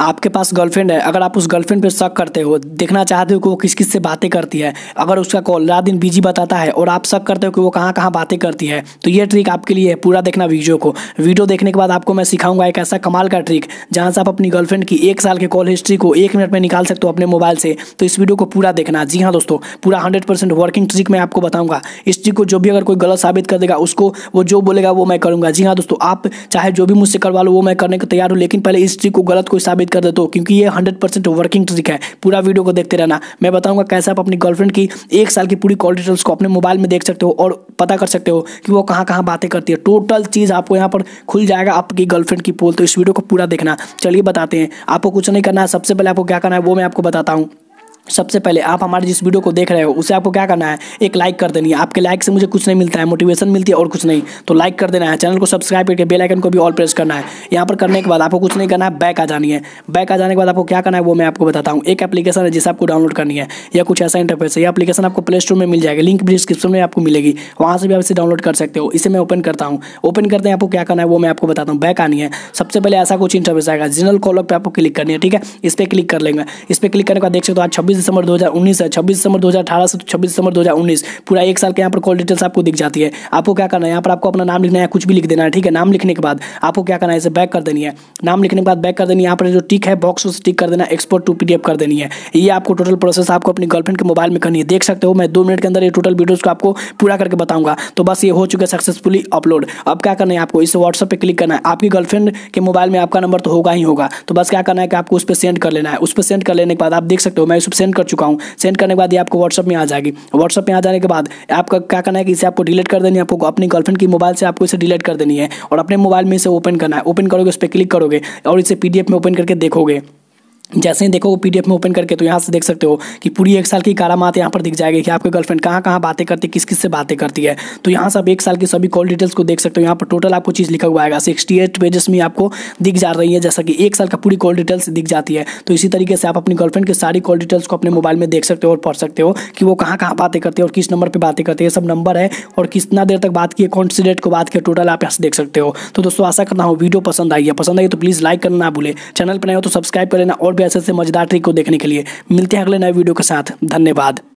आपके पास गर्लफ्रेंड है अगर आप उस गर्लफ्रेंड पर शक करते हो देखना चाहते हो कि वो किस किस से बातें करती है अगर उसका कॉल रात दिन बिजी बताता है और आप शक करते हो कि वो कहाँ कहाँ बातें करती है तो ये ट्रिक आपके लिए है पूरा देखना वीडियो को वीडियो देखने के बाद आपको मैं सिखाऊंगा एक ऐसा कमाल का ट्रिक जहाँ से आप अपनी गर्लफ्रेंड की एक साल के कॉल हिस्ट्री को एक मिनट में निकाल सकते हो अपने मोबाइल से तो इस वीडियो को पूरा देखना जी हाँ दोस्तों पूरा हंड्रेड वर्किंग ट्रिक मैं आपको बताऊँगा इस ट्रिक को जो भी अगर कोई गलत साबित कर देगा उसको वो जो बोलेगा वो मैं करूँगा जी हाँ दोस्तों आप चाहे जो भी मुझसे करवा लो वो मैं करने को तैयार हूँ लेकिन पहले इस ट्रिक को गलत कोई साबित डिवाइड कर देते हो क्योंकि ये हंड्रेड परसेंट वर्किंग ट्रिक है पूरा वीडियो को देखते रहना मैं बताऊंगा कैसे आप अपनी गर्लफ्रेंड की एक साल की पूरी कॉल डिटेल्स को अपने मोबाइल में देख सकते हो और पता कर सकते हो कि वो कहाँ कहाँ बातें करती है टोटल चीज़ आपको यहाँ पर खुल जाएगा आपकी गर्लफ्रेंड की पोल तो इस वीडियो को पूरा देखना चलिए बताते हैं आपको कुछ नहीं करना है सबसे पहले आपको क्या करना है वो मैं आपको बताता हूँ सबसे पहले आप हमारे जिस वीडियो को देख रहे हो उसे आपको क्या करना है एक लाइक कर देनी है आपके लाइक से मुझे कुछ नहीं मिलता है मोटिवेशन मिलती है और कुछ नहीं तो लाइक कर देना है चैनल को सब्सक्राइब करके बेल आइकन को भी ऑल प्रेस करना है यहाँ पर करने के बाद आपको कुछ नहीं करना है बैक आ जानी है बैक आ जाने के बाद आपको क्या करना है वो मैं आपको बताता हूँ एक एप्लीकेशन है जिसे आपको डाउनलोड करनी है या कुछ ऐसा इंटरफेस है यह अपलीकेशन आपको प्ले स्टोर में मिल जाएगा लिंक भी डिस्क्रिप्शन में आपको मिलेगी वहाँ से भी आप इसे डाउनलोड कर सकते हो इसे मैं ओपन करता हूँ ओपन करते हैं आपको क्या करना है वो मैं आपको बताता हूँ बैक आनी है सबसे पहले ऐसा कुछ इंटरफेस आएगा जनरल कॉलर पर आपको क्लिक करनी है ठीक है इस पर क्लिक कर लेंगे इस पर क्लिक करने के बाद देख सकते हो आज छब्बीस दिसंबर 2019 है छब्बीस दिसंबर अठारह से तो छब्बीस दिसंबर उन्नीस पूरा एक साल के यहाँ पर कॉल डिटेल्स आपको दिख जाती है आपको क्या करना है यहाँ पर आपको अपना नाम लिखना है कुछ भी लिख देना है ठीक है नाम लिखने के बाद आपको क्या करना है इसे बैक कर देनी है नाम लिखने के बाद बैक कर देनी है यहाँ पर जो टिक है बॉक्स उसे टिक कर देना एक्सपोर्ट टू पी कर देनी है ये आपको टोटल प्रोसेस आपको अपनी गर्लफ्रेंड के मोबाइल में करनी है देख सकते हो मैं दो मिनट के अंदर ये टोटल वीडियोज़ को आपको पूरा करके बताऊंगा तो बस ये हो चुका है सक्सेसफुली अपलोड अब क्या करना है आपको इसे व्हाट्सअप पर क्लिक करना है आपकी गर्लफ्रेंड के मोबाइल में आपका नंबर तो होगा ही होगा तो बस क्या करना है कि आपको उस पर सेंड कर लेना है उस पर सेंड कर लेने के बाद आप देख सकते हो मैं उस पर सेंड कर चुका हूँ सेंड करने के बाद ये आपको व्हाट्सअप में आ जाएगी व्हाट्सअप में आ जाने के बाद आपका क्या करना है कि इसे आपको डिलीट कर देनी है आपको अपनी गर्लफ्रेंड की मोबाइल से आपको इसे डिलीट कर देनी है और अपने मोबाइल में इसे ओपन करना है ओपन करोगे उस पर क्लिक करोगे और इसे पी में ओपन करके देखोगे जैसे ही देखो पीडीएफ में ओपन करके तो यहाँ से देख सकते हो कि पूरी एक साल की कारामात यहाँ पर दिख जाएगी कि आपके गर्लफ्रेंड कहाँ कहाँ बातें करती है किस किस से बातें करती है तो यहाँ से आप एक साल की सभी कॉल डिटेल्स को देख सकते हो यहाँ पर टोटल आपको चीज़ लिखा हुआ आएगा सिक्सटी एट पेजेस में आपको दिख जा रही है जैसा कि एक साल का पूरी कॉल डिटेल्स दिख जाती है तो इसी तरीके से आप अपनी गर्लफ्रेंड की सारी कॉल डिटेल्स को अपने मोबाइल में देख सकते हो और पढ़ सकते हो कि वो कहाँ कहाँ बातें करती है और किस नंबर पर बातें करती है सब नंबर है और कितना देर तक बात की है कौन सी डेट को बात किया टोटल आप यहाँ से देख सकते हो तो दोस्तों आशा करना हो वीडियो पसंद आई है पसंद आई तो प्लीज़ लाइक करना ना भूले चैनल पर नहीं हो तो सब्सक्राइब कर लेना और पे ऐसे ऐसे मजेदार ट्रिक को देखने के लिए मिलते हैं अगले नए वीडियो के साथ धन्यवाद